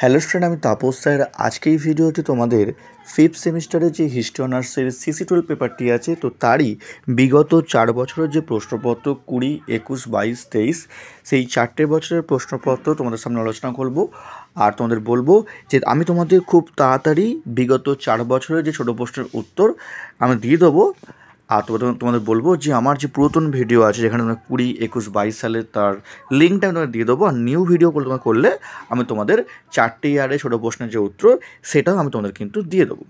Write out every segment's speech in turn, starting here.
hello স্ট্রেন্ড আমি Tapas sir আজকে এই ভিডিওতে তোমাদের ফিফথ সেমিস্টারে যে হিস্ট্রি অনার্সের সিসি টুয়েলভ পেপারটি আছে তো তারই বিগত চার বছরের যে প্রশ্নপত্র কুড়ি একুশ বাইশ তেইশ সেই চারটে বছরের প্রশ্নপত্র তোমাদের সামনে আলোচনা করব আর তোমাদের বলবো যে আমি তোমাদের খুব তাড়াতাড়ি বিগত চার বছরের যে ছোটো প্রশ্নের উত্তর আমি দিয়ে দেবো আর তোমাদের বলবো যে আমার যে পুরাতন ভিডিও আছে যেখানে তোমার কুড়ি একুশ বাইশ সালে তার লিঙ্কটা আমি দিয়ে দেবো আর নিউ ভিডিও বলে তোমার করলে আমি তোমাদের চারটে ইয়ারে ছোটো প্রশ্নের যে উত্তর সেটাও আমি তোমাদের কিন্তু দিয়ে দেবো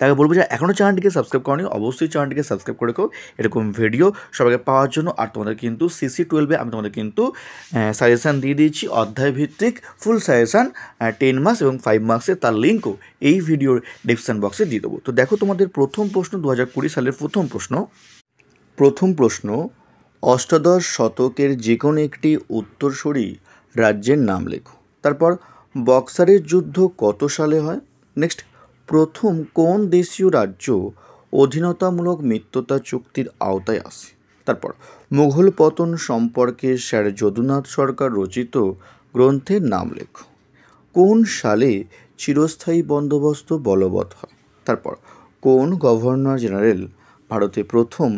তাকে বলবো যে এখনও চ্যানেলটিকে সাবস্ক্রাইব করনি অবশ্যই চ্যানেলটিকে সাবস্ক্রাইব করে এরকম ভিডিও সবাইকে পাওয়ার জন্য আর তোমাদের কিন্তু সিসি টুয়েলভে আমি তোমাদের কিন্তু সাজেশান দিয়ে দিয়েছি অধ্যায় ভিত্তিক ফুল সাজেশান টেন মার্কস এবং ফাইভ মার্কসের তার লিঙ্কও এই ভিডিওর ডিসক্রিপশান বক্সে দিয়ে দেবো তো দেখো তোমাদের প্রথম প্রশ্ন দু সালের প্রথম প্রশ্ন প্রথম প্রশ্ন অষ্টাদশ শতকের যে কোনো একটি উত্তরসূরি রাজ্যের নাম লেখো তারপর বক্সারের যুদ্ধ কত সালে হয় নেক্সট প্রথম কোন দেশীয় রাজ্য অধীনতামূলক মিত্রতা চুক্তির আওতায় আসে তারপর মুঘল পতন সম্পর্কে স্যার যদুনাথ সরকার রচিত গ্রন্থের নাম লেখ কোন সালে চিরস্থায়ী বন্দোবস্ত বলবৎ হয় তারপর কোন গভর্নর জেনারেল ভারতে প্রথম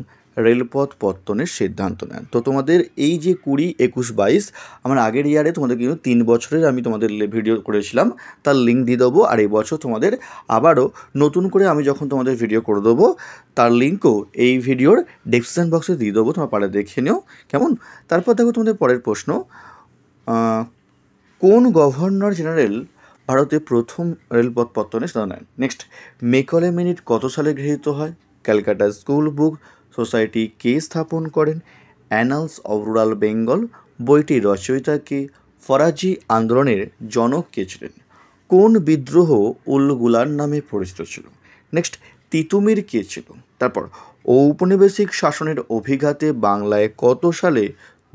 রেলপথ পত্তনের সিদ্ধান্ত নেন তো তোমাদের এই যে কুড়ি একুশ বাইশ আমার আগের ইয়ারে তোমাদের কিন্তু তিন বছরের আমি তোমাদের ভিডিও করেছিলাম তার লিঙ্ক দিয়ে দেবো আর এই বছর তোমাদের আবারও নতুন করে আমি যখন তোমাদের ভিডিও করে দেবো তার লিঙ্কও এই ভিডিওর ডিসক্রিপশান বক্সে দিয়ে দেবো তোমার পারে দেখে নিও কেমন তারপর দেখো তোমাদের পরের প্রশ্ন কোন গভর্নর জেনারেল ভারতে প্রথম রেলপথ পত্তনে সিদ্ধান্ত নেন নেক্সট মেকলে মিনিট কত সালে গৃহীত হয় ক্যালকাটা স্কুল বুক সোসাইটি কে স্থাপন করেন অ্যানালস অব রুরাল বেঙ্গল বইটির রচয়িতাকে ফরাজি আন্দোলনের জনক কে ছিলেন কোন বিদ্রোহ উল গুলার নামে পরিচিত ছিল নেক্সট তিতুমির কে ছিল তারপর ঔপনিবেশিক শাসনের অভিঘাতে বাংলায় কত সালে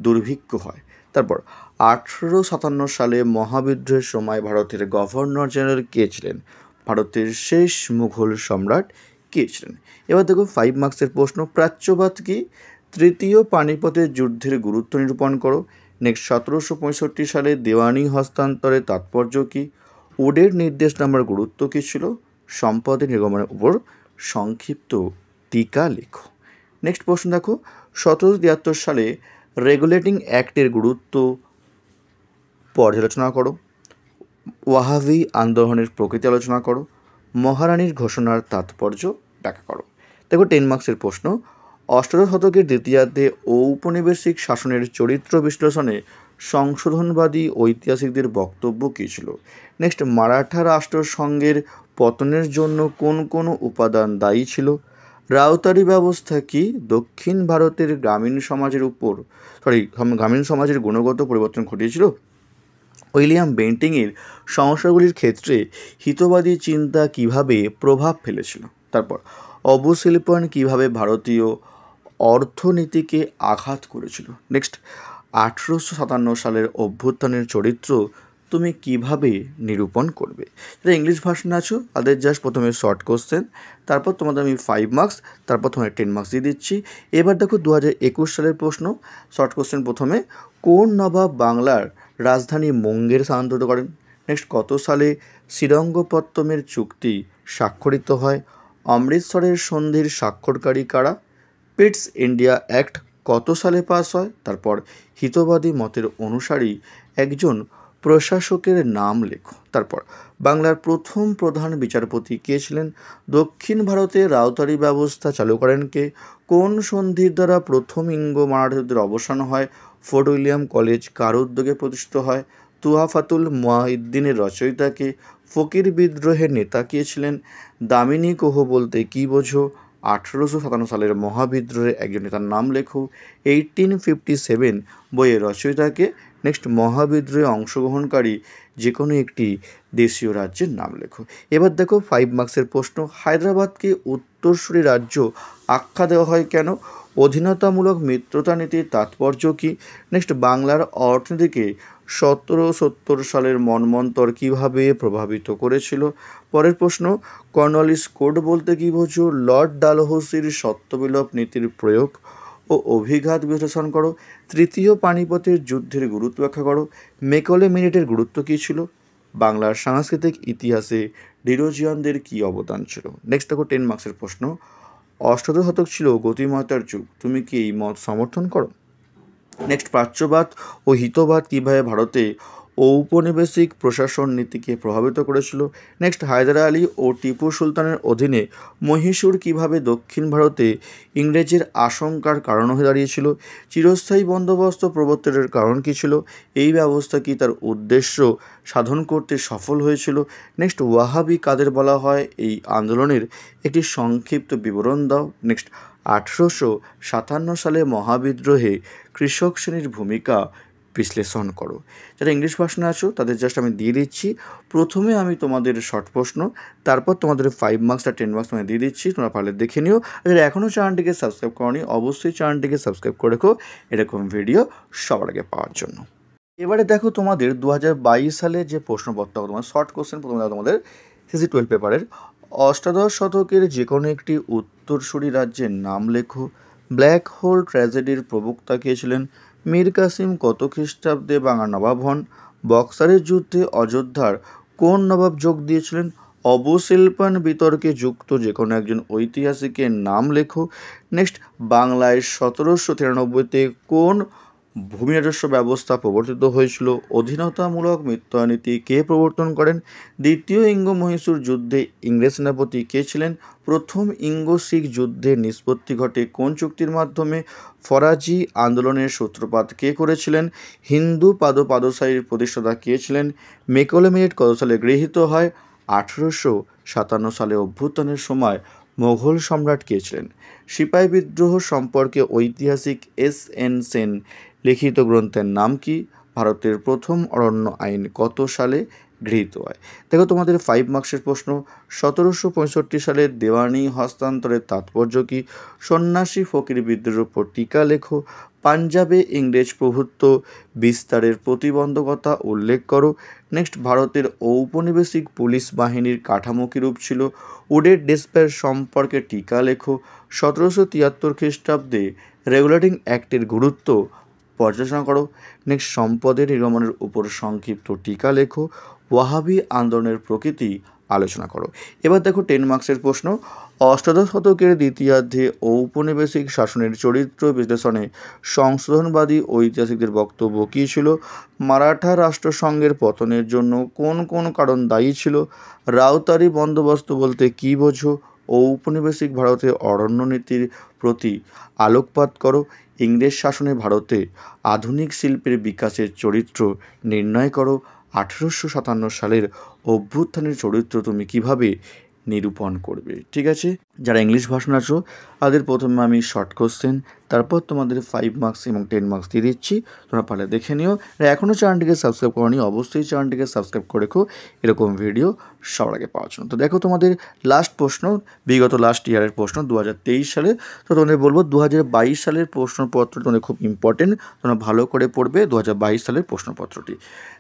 দুর্ভিক্ষ হয় তারপর আঠেরো সাতান্ন সালে মহাবিদ্রোহের সময় ভারতের গভর্নর জেনারেল কে ছিলেন ভারতের শেষ মুঘল সম্রাট কি ছিলেন এবার দেখো ফাইভ মার্কসের প্রশ্ন প্রাচ্যবাদ কি তৃতীয় পানিপথের যুদ্ধের গুরুত্ব নিরূপণ করো নেক্সট সতেরোশো পঁয়ষট্টি সালে দেওয়ানি হস্তান্তরের তাৎপর্য কী ওডের নির্দেশ নামার গুরুত্ব কী ছিল সম্পদের নিগমনের উপর সংক্ষিপ্ত টিকা লেখো নেক্সট প্রশ্ন দেখো সতেরোশো তিয়াত্তর সালে রেগুলেটিং অ্যাক্টের গুরুত্ব পর্যালোচনা করো ওয়াহাভি আন্দোলনের প্রকৃতি আলোচনা করো মহারানীর ঘোষণার তাৎপর্য ব্যাখ্যা করো দেখো টেন মার্কসের প্রশ্ন অষ্টাদশ শতকের দ্বিতীয়ার্ধে ঔপনিবেশিক শাসনের চরিত্র বিশ্লেষণে সংশোধনবাদী ঐতিহাসিকদের বক্তব্য কী ছিল নেক্সট মারাঠা রাষ্ট্রসংঘের পতনের জন্য কোন কোন উপাদান দায়ী ছিল রাউতারি ব্যবস্থা কি দক্ষিণ ভারতের গ্রামীণ সমাজের উপর সরি গ্রামীণ সমাজের গুণগত পরিবর্তন ঘটিয়েছিল উইলিয়াম বেন্টিংয়ের সমস্যাগুলির ক্ষেত্রে হিতবাদী চিন্তা কিভাবে প্রভাব ফেলেছিল তারপর অবশিল্পন কিভাবে ভারতীয় অর্থনীতিকে আঘাত করেছিল নেক্সট আঠেরোশো সাতান্ন সালের অভ্যুত্থানের চরিত্র তুমি কিভাবে নিরূপণ করবে যেটা ইংলিশ ভার্সন আছো তাদের জাস্ট প্রথমে শর্ট কোশ্চেন তারপর তোমাদের আমি ফাইভ মার্কস তারপর তোমাকে টেন মার্কস দিয়ে দিচ্ছি এবার দেখো দু সালের প্রশ্ন শর্ট কোশ্চেন প্রথমে কোন নবাব বাংলার রাজধানী মঙ্গের স্থানান্তরিত করেন নেক্সট কত সালে শ্রীরঙ্গপত্তমের চুক্তি স্বাক্ষরিত হয় অমৃতসরের সন্ধির স্বাক্ষরকারী কারা পিটস ইন্ডিয়া অ্যাক্ট কত সালে পাস হয় তারপর হিতবাদী মতের অনুসারী একজন প্রশাসকের নাম লেখ তারপর বাংলার প্রথম প্রধান বিচারপতি কে ছিলেন দক্ষিণ ভারতে রাউতারি ব্যবস্থা চালু করেন কে কোন সন্ধির দ্বারা প্রথম ইঙ্গ মারাঠাদের অবসান হয় ফোর্ট উইলিয়াম কলেজ কার উদ্যোগে প্রতিষ্ঠিত হয় তুহাফাতুল মুয়াহিদ্দিনের রচয়িতাকে ফকির বিদ্রোহের নেতা কে ছিলেন দামিনী কোহ বলতে কি বোঝো আঠেরোশো সাতান্ন সালের মহাবিদ্রোহের একজন নেতার নাম লেখো এইটিন ফিফটি সেভেন বইয়ের রচয়িতাকে নেক্সট মহাবিদ্রোহে অংশগ্রহণকারী যে কোনো একটি দেশীয় রাজ্যের নাম লেখো এবার দেখো ফাইভ মার্কসের প্রশ্ন হায়দ্রাবাদকে উত্তরসূরি রাজ্য আখ্যা দেওয়া হয় কেন অধীনতামূলক মিত্রতা নীতির তাৎপর্য কী নেক্সট বাংলার অর্থনীতিকে সতেরো সত্তর সালের মনমন্তর কিভাবে প্রভাবিত করেছিল পরের প্রশ্ন কর্নওয়ালিস কোড বলতে কি বোঝো লর্ড ডালহোসির সত্যবিলোপ নীতির প্রয়োগ ও অভিঘাত বিশ্লেষণ করো তৃতীয় পানিপথের যুদ্ধের গুরুত্ব ব্যাখ্যা করো মেকলে মিনিটের গুরুত্ব কী ছিল বাংলার সাংস্কৃতিক ইতিহাসে ডিরোজিয়ানদের কী অবদান ছিল নেক্সট দেখো টেন মার্কসের প্রশ্ন অষ্টদশ শতক ছিল গতিমতার যুগ তুমি কি এই মত সমর্থন করো নেক্সট প্রাচ্যবাদ ও হিতবাদ কীভাবে ভারতে ঔপনিবেশিক প্রশাসন নীতিকে প্রভাবিত করেছিল নেক্সট হায়দার আলী ও টিপু সুলতানের অধীনে মহীশূর কিভাবে দক্ষিণ ভারতে ইংরেজের আশঙ্কার কারণ হয়ে দাঁড়িয়েছিল চিরস্থায়ী বন্দোবস্ত প্রবর্তনের কারণ কী ছিল এই ব্যবস্থা কি তার উদ্দেশ্য সাধন করতে সফল হয়েছিল নেক্সট ওয়াহাবি কাদের বলা হয় এই আন্দোলনের একটি সংক্ষিপ্ত বিবরণ দাও নেক্সট আঠেরোশো সাতান্ন সালে মহাবিদ্রোহে কৃষক শ্রেণীর ভূমিকা বিশ্লেষণ করো যারা ইংলিশ ভাষণে আছো তাদের জাস্ট আমি দিয়ে দিচ্ছি প্রথমে আমি তোমাদের শর্ট প্রশ্ন তারপর তোমাদের ফাইভ মার্কস আর টেন মার্কস তোমায় দিয়ে দিচ্ছি তোমরা পারলে দেখে নিও আর এখনও চ্যানেলটিকে সাবস্ক্রাইব করনি অবশ্যই চ্যানেলটিকে সাবস্ক্রাইব করে রেখো এরকম ভিডিও সবার আগে পাওয়ার জন্য এবারে দেখো তোমাদের দু সালে যে প্রশ্নপত্র তোমার শর্ট কোশ্চেন প্রথমে তোমাদের সিসি টুয়েলভ পেপারের অষ্টাদশ শতকের যে কোনো একটি উত্তরসূরি রাজ্যের নাম লেখো ব্ল্যাক হোল ট্র্যাজেডির প্রবক্তা কে ছিলেন মীর কাসিম কত খ্রিস্টাব্দে বাংলা নবাব হন বক্সারের যুদ্ধে অযোধ্যার কোন নবাব যোগ দিয়েছিলেন অবশিল্পন বিতর্কে যুক্ত যে কোনো একজন ঐতিহাসিকের নাম লেখো নেক্সট বাংলায় সতেরোশো তিরানব্বইতে কোন ভূমি রাজস্ব ব্যবস্থা প্রবর্তিত হয়েছিল অধীনতামূলক মিত্রনীতি কে প্রবর্তন করেন দ্বিতীয় ইঙ্গ মহীশূর যুদ্ধে ইংরেজ সেনাপতি কে ছিলেন প্রথম ইঙ্গ শিখ যুদ্ধের নিষ্পত্তি ঘটে কোন চুক্তির মাধ্যমে ফরাজি আন্দোলনের সূত্রপাত কে করেছিলেন হিন্দু পাদ পাদশাহীর প্রতিষ্ঠাতা কে ছিলেন মেকলে কত সালে গৃহীত হয় আঠেরোশো সাতান্ন সালে অভ্যুত্থানের সময় মোঘল সম্রাট কে ছিলেন সিপাহী বিদ্রোহ সম্পর্কে ঐতিহাসিক এস এন সেন লিখিত গ্রন্থের নাম কি ভারতের প্রথম অরণ্য আইন কত সালে গৃহীত হয় দেখো তোমাদের ফাইভ মার্কসের প্রশ্ন সতেরোশো পঁয়ষট্টি সালের দেওয়ানি হস্তান্তরের তাৎপর্য কী সন্ন্যাসী ফকির বিদ্রোহের উপর টিকা লেখো পাঞ্জাবে ইংরেজ প্রভুত্ব বিস্তারের প্রতিবন্ধকতা উল্লেখ করো নেক্সট ভারতের ঔপনিবেশিক পুলিশ বাহিনীর কাঠামো কীরূপ ছিল উডের ডেসপের সম্পর্কে টিকা লেখো সতেরোশো তিয়াত্তর খ্রিস্টাব্দে রেগুলেটিং অ্যাক্টের গুরুত্ব পর্যালোচনা করো নেক্সট সম্পদের নিগমনের উপর সংক্ষিপ্ত টিকা লেখো ওয়াহাবি আন্দোলনের প্রকৃতি আলোচনা করো এবার দেখো টেন মার্কসের প্রশ্ন অষ্টাদশ শতকের দ্বিতীয়ার্ধে ঔপনিবেশিক শাসনের চরিত্র বিশ্লেষণে সংশোধনবাদী ঐতিহাসিকদের বক্তব্য কী ছিল মারাঠা রাষ্ট্রসংঘের পতনের জন্য কোন কোন কারণ দায়ী ছিল রাউতারি বন্দোবস্ত বলতে কী বোঝো ঔপনিবেশিক ভারতে অরণ্য নীতির প্রতি আলোকপাত করো ইংরেজ শাসনে ভারতে আধুনিক শিল্পের বিকাশের চরিত্র নির্ণয় করো আঠেরোশো সাতান্ন সালের অভ্যুত্থানের চরিত্র তুমি কিভাবে নিরূপণ করবে ঠিক আছে যারা ইংলিশ ভাষণ আছো তাদের প্রথমে আমি শর্ট কোশ্চেন তারপর তোমাদের ফাইভ মার্কস এবং টেন মার্কস দিয়ে দিচ্ছি তোমরা পারলে দেখে নিও এখনও চ্যানেলটিকে সাবস্ক্রাইব করনি অবশ্যই চ্যানেলটিকে সাবস্ক্রাইব করে রেখো এরকম ভিডিও সবার আগে পাওয়ার জন্য তো দেখো তোমাদের লাস্ট প্রশ্ন বিগত লাস্ট ইয়ারের প্রশ্ন দু সালে তো তোমাদের বলবো দু সালের প্রশ্নপত্র তোমাদের খুব ইম্পর্টেন্ট তোমরা ভালো করে পড়বে দু সালের প্রশ্নপত্রটি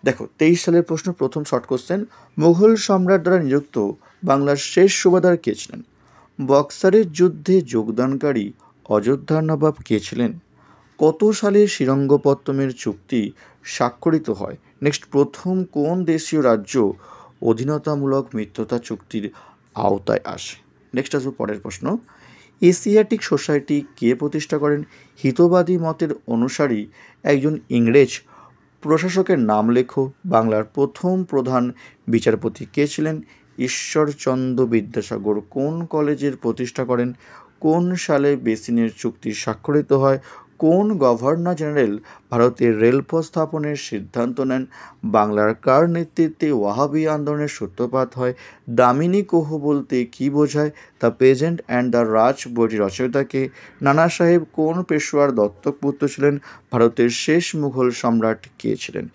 দেখো তেইশ সালের প্রশ্ন প্রথম শর্ট কোশ্চেন মুঘল সম্রাট দ্বারা নিযুক্ত বাংলার শেষ সুবাদার কে ছিলেন বক্সারের যুদ্ধে যোগদানকারী অযোধ্যার নবাব কে ছিলেন কত সালে শ্রীরঙ্গপত্তমের চুক্তি স্বাক্ষরিত হয় নেক্সট প্রথম কোন দেশীয় রাজ্য অধীনতামূলক মিত্রতা চুক্তির আওতায় আসে নেক্সট আসবো পরের প্রশ্ন এশিয়াটিক সোসাইটি কে প্রতিষ্ঠা করেন হিতবাদী মতের অনুসারী একজন ইংরেজ প্রশাসকের নাম লেখো বাংলার প্রথম প্রধান বিচারপতি কে ছিলেন ঈশ্বরচন্দ্র বিদ্যাসাগর কোন কলেজের প্রতিষ্ঠা করেন কোন সালে বেসিনের চুক্তি স্বাক্ষরিত হয় কোন গভর্নর জেনারেল ভারতের রেলপথ স্থাপনের সিদ্ধান্ত নেন বাংলার কার নেতৃত্বে ওয়াহাবি আন্দোলনের সূত্রপাত হয় দামিনী কোহ বলতে কি বোঝায় the pageant and the Raj বইটি রচয়িতাকে নানা সাহেব কোন পেশোয়ার দত্তক পুত্র ছিলেন ভারতের শেষ মুঘল সম্রাট কে ছিলেন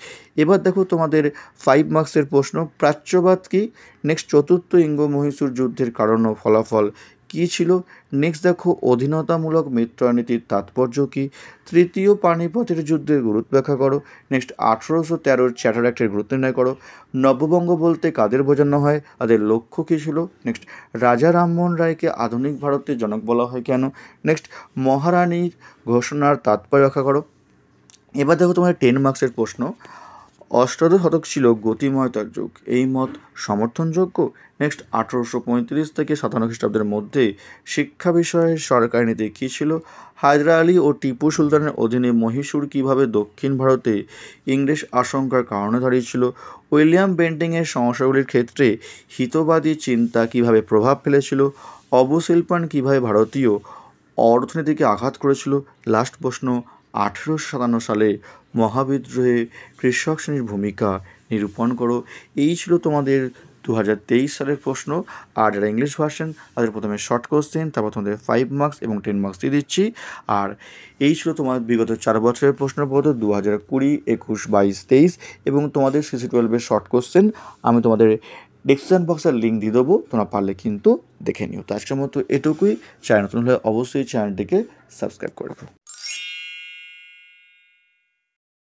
এবার দেখো তোমাদের ফাইভ মার্কসের প্রশ্ন প্রাচ্যবাদ কি নেক্সট চতুর্থ ইঙ্গ মহীশূর যুদ্ধের কারণ ও ফলাফল কী ছিল নেক্সট দেখো অধীনতামূলক মিত্রনীতির তাৎপর্য কী তৃতীয় পানিপথের যুদ্ধের গুরুত্ব ব্যাখ্যা করো নেক্সট আঠেরোশো তেরোর চ্যাটার অ্যাক্টের গুরুত্ব নির্ণয় করো নববঙ্গ বলতে কাদের বোঝানো হয় তাদের লক্ষ্য কী ছিল নেক্সট রাজা রামমোহন রায়কে আধুনিক ভারতের জনক বলা হয় কেন নেক্সট মহারানীর ঘোষণার তাৎপর্য ব্যাখ্যা করো এবার দেখো তোমার টেন মার্কসের প্রশ্ন অষ্টাদশ শতক ছিল গতিময়তার যুগ এই মত সমর্থনযোগ্য নেক্সট আঠারোশো পঁয়ত্রিশ থেকে সাতান্ন খ্রিস্টাব্দের মধ্যে শিক্ষা বিষয়ে সরকারি নীতি কী ছিল হায়দরা আলী ও টিপু সুলতানের অধীনে মহীশূর কীভাবে দক্ষিণ ভারতে ইংরেজ আশঙ্কার কারণে দাঁড়িয়েছিল উইলিয়াম বেন্টিংয়ের সমস্যাগুলির ক্ষেত্রে হিতবাদী চিন্তা কিভাবে প্রভাব ফেলেছিল অবশিল্পন কীভাবে ভারতীয় অর্থনীতিকে আঘাত করেছিল লাস্ট প্রশ্ন আঠেরোশো সাতান্ন সালে মহাবিদ্রোহে কৃষক শ্রেণীর ভূমিকা নিরূপণ করো এই ছিল তোমাদের দু সালের প্রশ্ন আর যারা ইংলিশ ভার্সন তাদের প্রথমে শর্ট কোশ্চেন তারপর তোমাদের ফাইভ মার্কস এবং টেন মার্কস দিয়ে দিচ্ছি আর এই ছিল তোমাদের বিগত চার বছরের প্রশ্নপত্র দু হাজার কুড়ি একুশ বাইশ তেইশ এবং তোমাদের সিসি টুয়েলভের শর্ট কোশ্চেন আমি তোমাদের ডিসক্রিপশান বক্সের লিঙ্ক দিয়ে দেবো তোমরা পারলে কিন্তু দেখে নিও তো আজকের মতো এটুকুই চ্যানেল নতুন হলে অবশ্যই চ্যানেলটিকে সাবস্ক্রাইব করবে